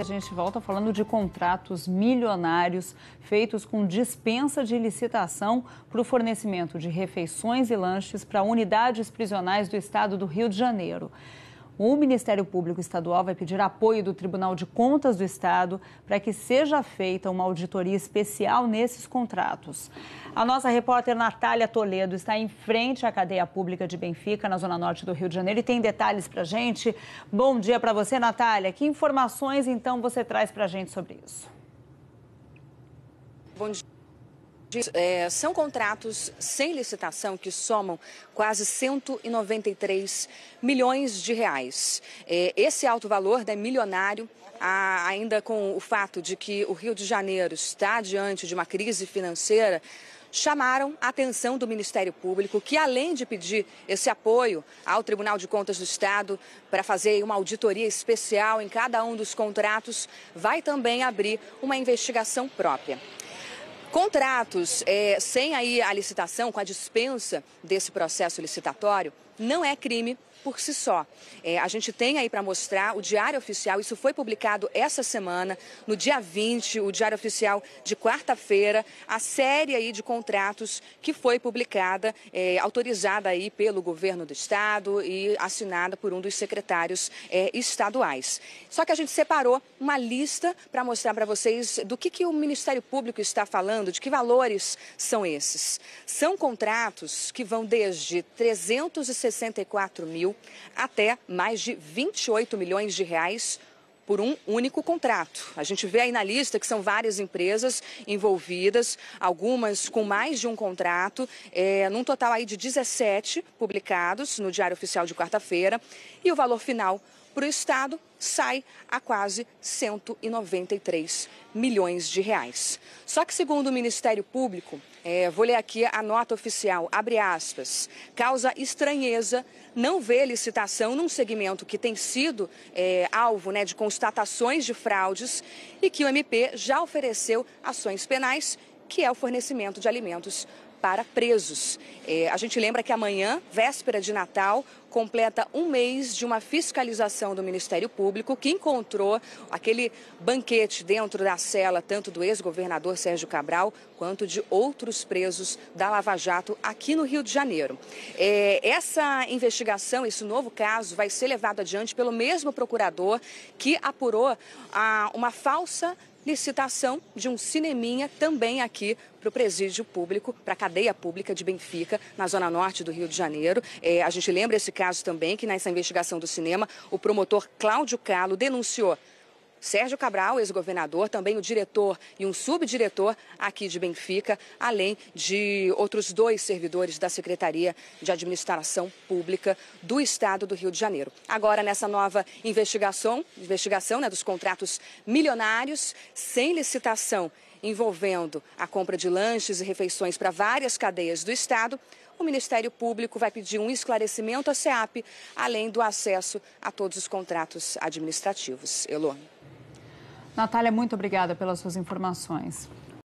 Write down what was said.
A gente volta falando de contratos milionários feitos com dispensa de licitação para o fornecimento de refeições e lanches para unidades prisionais do estado do Rio de Janeiro. O Ministério Público Estadual vai pedir apoio do Tribunal de Contas do Estado para que seja feita uma auditoria especial nesses contratos. A nossa repórter Natália Toledo está em frente à cadeia pública de Benfica, na zona norte do Rio de Janeiro, e tem detalhes para gente. Bom dia para você, Natália. Que informações então você traz para gente sobre isso? Bom dia. É, são contratos sem licitação que somam quase 193 milhões de reais. É, esse alto valor é milionário, ainda com o fato de que o Rio de Janeiro está diante de uma crise financeira chamaram a atenção do Ministério Público, que além de pedir esse apoio ao Tribunal de Contas do Estado para fazer uma auditoria especial em cada um dos contratos, vai também abrir uma investigação própria. Contratos é, sem aí a licitação, com a dispensa desse processo licitatório, não é crime por si só. É, a gente tem aí para mostrar o Diário Oficial, isso foi publicado essa semana, no dia 20, o Diário Oficial de quarta-feira, a série aí de contratos que foi publicada, é, autorizada aí pelo governo do estado e assinada por um dos secretários é, estaduais. Só que a gente separou uma lista para mostrar para vocês do que, que o Ministério Público está falando, de que valores são esses. São contratos que vão desde 364 mil Brasil até mais de 28 milhões de reais por um único contrato. A gente vê aí na lista que são várias empresas envolvidas, algumas com mais de um contrato, é, num total aí de 17 publicados no Diário Oficial de quarta-feira, e o valor final para o Estado sai a quase 193 milhões de reais. Só que, segundo o Ministério Público, é, vou ler aqui a nota oficial, abre aspas, causa estranheza não ver licitação num segmento que tem sido é, alvo né, de constatações de fraudes e que o MP já ofereceu ações penais que é o fornecimento de alimentos para presos. É, a gente lembra que amanhã, véspera de Natal, completa um mês de uma fiscalização do Ministério Público que encontrou aquele banquete dentro da cela, tanto do ex-governador Sérgio Cabral quanto de outros presos da Lava Jato aqui no Rio de Janeiro. É, essa investigação, esse novo caso, vai ser levado adiante pelo mesmo procurador que apurou a, uma falsa licitação de um cineminha também aqui para o presídio público, para a cadeia pública de Benfica, na zona norte do Rio de Janeiro. É, a gente lembra esse caso também, que nessa investigação do cinema, o promotor Cláudio Calo denunciou Sérgio Cabral, ex-governador, também o diretor e um subdiretor aqui de Benfica, além de outros dois servidores da Secretaria de Administração Pública do Estado do Rio de Janeiro. Agora, nessa nova investigação, investigação né, dos contratos milionários sem licitação envolvendo a compra de lanches e refeições para várias cadeias do Estado, o Ministério Público vai pedir um esclarecimento à SEAP, além do acesso a todos os contratos administrativos. Elô. Natália, muito obrigada pelas suas informações.